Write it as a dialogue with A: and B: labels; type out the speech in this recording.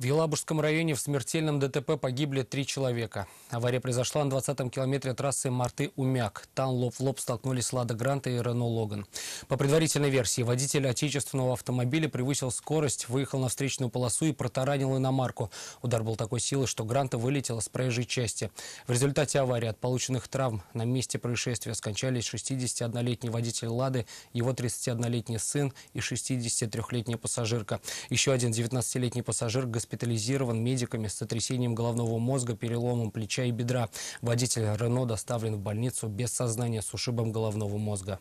A: В Елабужском районе в смертельном ДТП погибли три человека. Авария произошла на 20-м километре трассы Марты-Умяк. Там лоб в лоб столкнулись «Лада Гранта» и «Рено Логан». По предварительной версии, водитель отечественного автомобиля превысил скорость, выехал на встречную полосу и протаранил иномарку. Удар был такой силы, что Гранта вылетела с проезжей части. В результате аварии от полученных травм на месте происшествия скончались 61-летний водитель «Лады», его 31-летний сын и 63-летняя пассажирка. Еще один 19-летний пассажир – господин госпитализирован медиками с сотрясением головного мозга, переломом плеча и бедра. Водитель Рено доставлен в больницу без сознания с ушибом головного мозга.